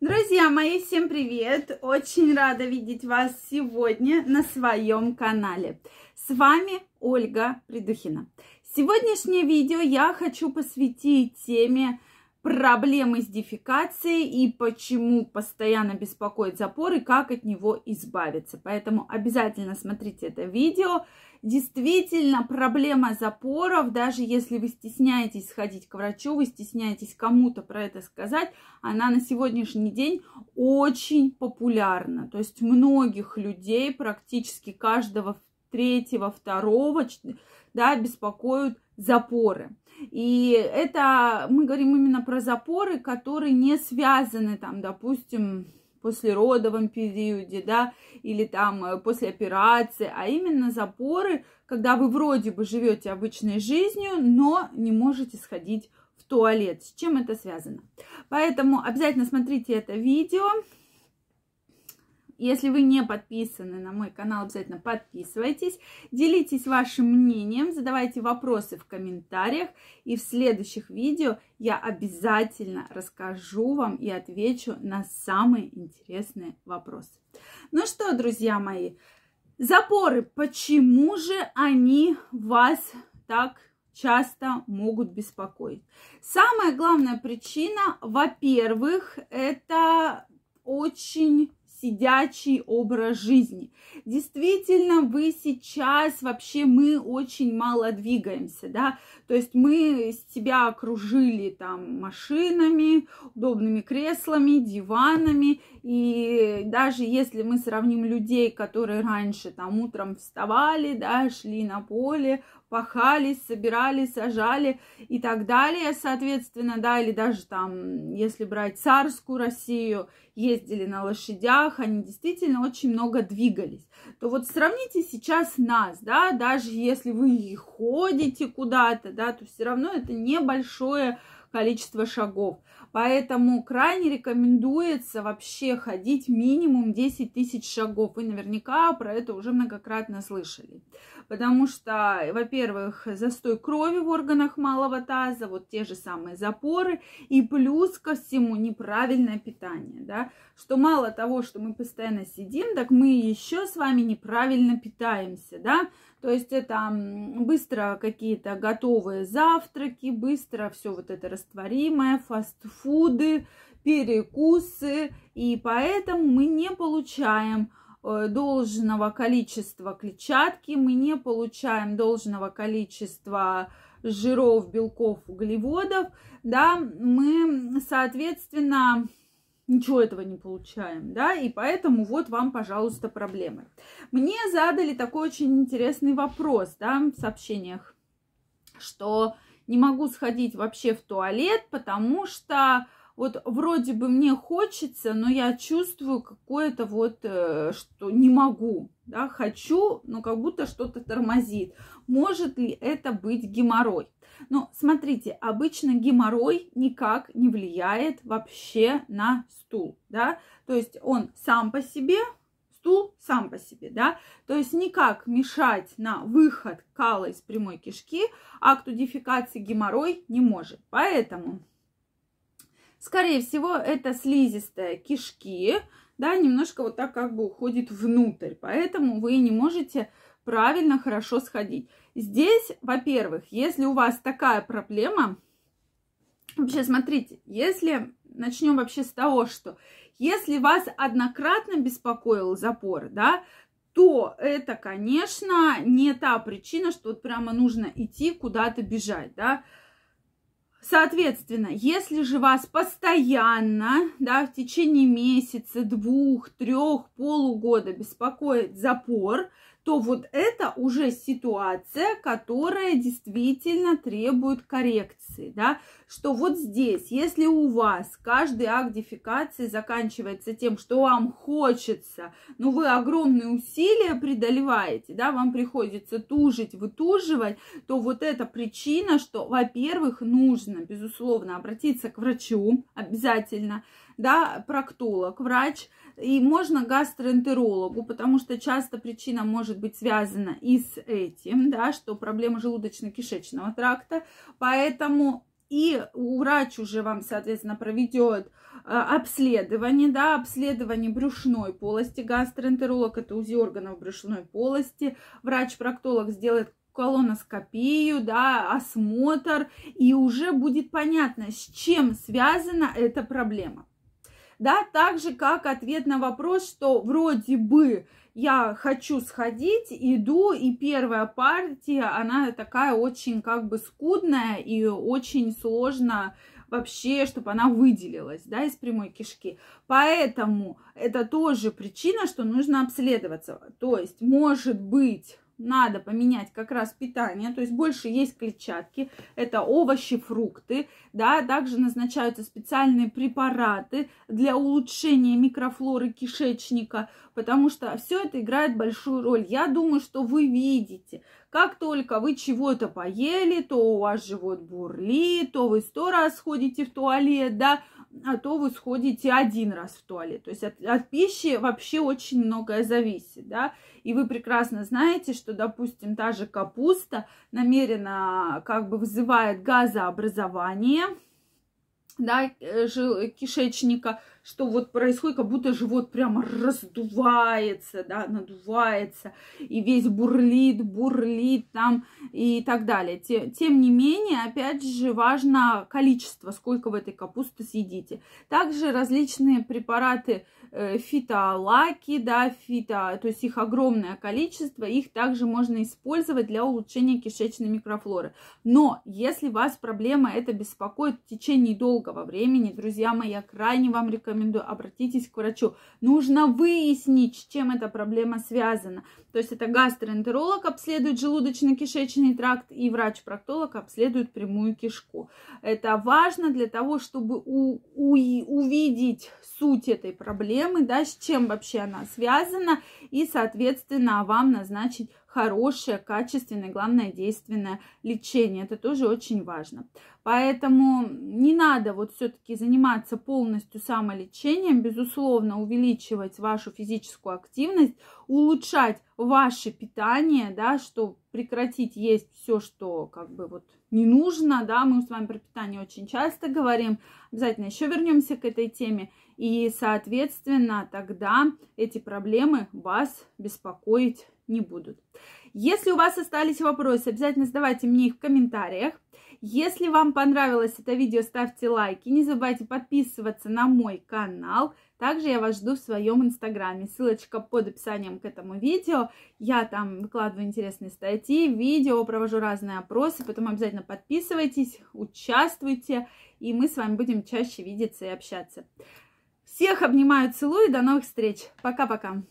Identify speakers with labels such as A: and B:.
A: Друзья мои, всем привет! Очень рада видеть вас сегодня на своем канале. С вами Ольга Придухина. Сегодняшнее видео я хочу посвятить теме проблемы с дефикацией и почему постоянно беспокоит запор и как от него избавиться. Поэтому обязательно смотрите это видео. Действительно, проблема запоров, даже если вы стесняетесь сходить к врачу, вы стесняетесь кому-то про это сказать, она на сегодняшний день очень популярна. То есть многих людей, практически каждого третьего, второго, да, беспокоят запоры. И это мы говорим именно про запоры, которые не связаны там, допустим, после родовом периоде, да, или там э, после операции, а именно запоры, когда вы вроде бы живете обычной жизнью, но не можете сходить в туалет. С чем это связано? Поэтому обязательно смотрите это видео, если вы не подписаны на мой канал, обязательно подписывайтесь, делитесь вашим мнением, задавайте вопросы в комментариях, и в следующих видео я обязательно расскажу вам и отвечу на самые интересные вопросы. Ну что, друзья мои, запоры, почему же они вас так часто могут беспокоить? Самая главная причина, во-первых, это очень сидячий образ жизни. Действительно, вы сейчас вообще мы очень мало двигаемся, да, то есть мы себя окружили там машинами, удобными креслами, диванами, и даже если мы сравним людей, которые раньше там утром вставали, да, шли на поле, пахали, собирали, сажали и так далее, соответственно, да, или даже там, если брать царскую Россию, ездили на лошадях, они действительно очень много двигались. То вот сравните сейчас нас, да, даже если вы ходите куда-то, да, то все равно это небольшое количество шагов. Поэтому крайне рекомендуется вообще ходить минимум 10 тысяч шагов. Вы наверняка про это уже многократно слышали. Потому что, во-первых, застой крови в органах малого таза, вот те же самые запоры, и плюс ко всему неправильное питание. Да? Что мало того, что мы постоянно сидим, так мы еще с вами неправильно питаемся. Да? То есть это быстро какие-то готовые завтраки, быстро все вот это растворимое, фастфуд фуды, перекусы, и поэтому мы не получаем э, должного количества клетчатки, мы не получаем должного количества жиров, белков, углеводов, да, мы, соответственно, ничего этого не получаем, да, и поэтому вот вам, пожалуйста, проблемы. Мне задали такой очень интересный вопрос, да, в сообщениях, что не могу сходить вообще в туалет, потому что вот вроде бы мне хочется, но я чувствую какое-то вот, э, что не могу, да, хочу, но как будто что-то тормозит. Может ли это быть геморрой? Но смотрите, обычно геморрой никак не влияет вообще на стул, да, то есть он сам по себе стул сам по себе, да, то есть никак мешать на выход кала из прямой кишки акт удификации геморрой не может. Поэтому, скорее всего, это слизистая кишки, да, немножко вот так как бы уходит внутрь, поэтому вы не можете правильно, хорошо сходить. Здесь, во-первых, если у вас такая проблема, вообще смотрите, если начнем вообще с того, что если вас однократно беспокоил запор, да, то это, конечно, не та причина, что вот прямо нужно идти куда-то бежать, да. Соответственно, если же вас постоянно, да, в течение месяца, двух, трех, полугода беспокоит запор, то вот это уже ситуация, которая действительно требует коррекции, да, что вот здесь, если у вас каждый акт дефекации заканчивается тем, что вам хочется, но вы огромные усилия преодолеваете, да, вам приходится тужить, вытуживать, то вот эта причина, что, во-первых, нужно, безусловно, обратиться к врачу обязательно, да, проктолог, врач – и можно гастроэнтерологу, потому что часто причина может быть связана и с этим, да, что проблема желудочно-кишечного тракта, поэтому и врач уже вам, соответственно, проведет э, обследование, да, обследование брюшной полости, гастроэнтеролог, это УЗИ органов брюшной полости, врач-проктолог сделает колоноскопию, да, осмотр, и уже будет понятно, с чем связана эта проблема да, так же, как ответ на вопрос, что вроде бы я хочу сходить, иду, и первая партия, она такая очень как бы скудная и очень сложно вообще, чтобы она выделилась, да, из прямой кишки. Поэтому это тоже причина, что нужно обследоваться. То есть, может быть, надо поменять как раз питание, то есть больше есть клетчатки, это овощи, фрукты, да, также назначаются специальные препараты для улучшения микрофлоры кишечника, потому что все это играет большую роль. Я думаю, что вы видите, как только вы чего-то поели, то у вас живот бурлит, то вы сто раз ходите в туалет, да, а то вы сходите один раз в туалет. То есть от, от пищи вообще очень многое зависит, да. И вы прекрасно знаете, что, допустим, та же капуста намеренно а, как бы вызывает газообразование – да, э, э, кишечника, что вот происходит, как будто живот прямо раздувается, да, надувается, и весь бурлит, бурлит там и так далее. Тем, тем не менее, опять же, важно количество, сколько в этой капусты съедите. Также различные препараты Э, фитолаки, да, фито, то есть их огромное количество, их также можно использовать для улучшения кишечной микрофлоры. Но если вас проблема это беспокоит в течение долгого времени, друзья мои, я крайне вам рекомендую, обратитесь к врачу. Нужно выяснить, с чем эта проблема связана. То есть это гастроэнтеролог обследует желудочно-кишечный тракт и врач-проктолог обследует прямую кишку. Это важно для того, чтобы у, у, увидеть суть этой проблемы, проблемы, да, с чем вообще она связана, и, соответственно, вам назначить хорошее, качественное, главное, действенное лечение. Это тоже очень важно. Поэтому не надо вот все-таки заниматься полностью самолечением, безусловно, увеличивать вашу физическую активность, улучшать ваше питание, да, что прекратить есть все, что как бы вот не нужно, да, мы с вами про питание очень часто говорим, обязательно еще вернемся к этой теме, и, соответственно, тогда эти проблемы вас беспокоить не будут. Если у вас остались вопросы, обязательно задавайте мне их в комментариях. Если вам понравилось это видео, ставьте лайки. Не забывайте подписываться на мой канал. Также я вас жду в своем инстаграме. Ссылочка под описанием к этому видео. Я там выкладываю интересные статьи, видео, провожу разные опросы. Поэтому обязательно подписывайтесь, участвуйте. И мы с вами будем чаще видеться и общаться. Всех обнимаю, целую. и До новых встреч. Пока-пока.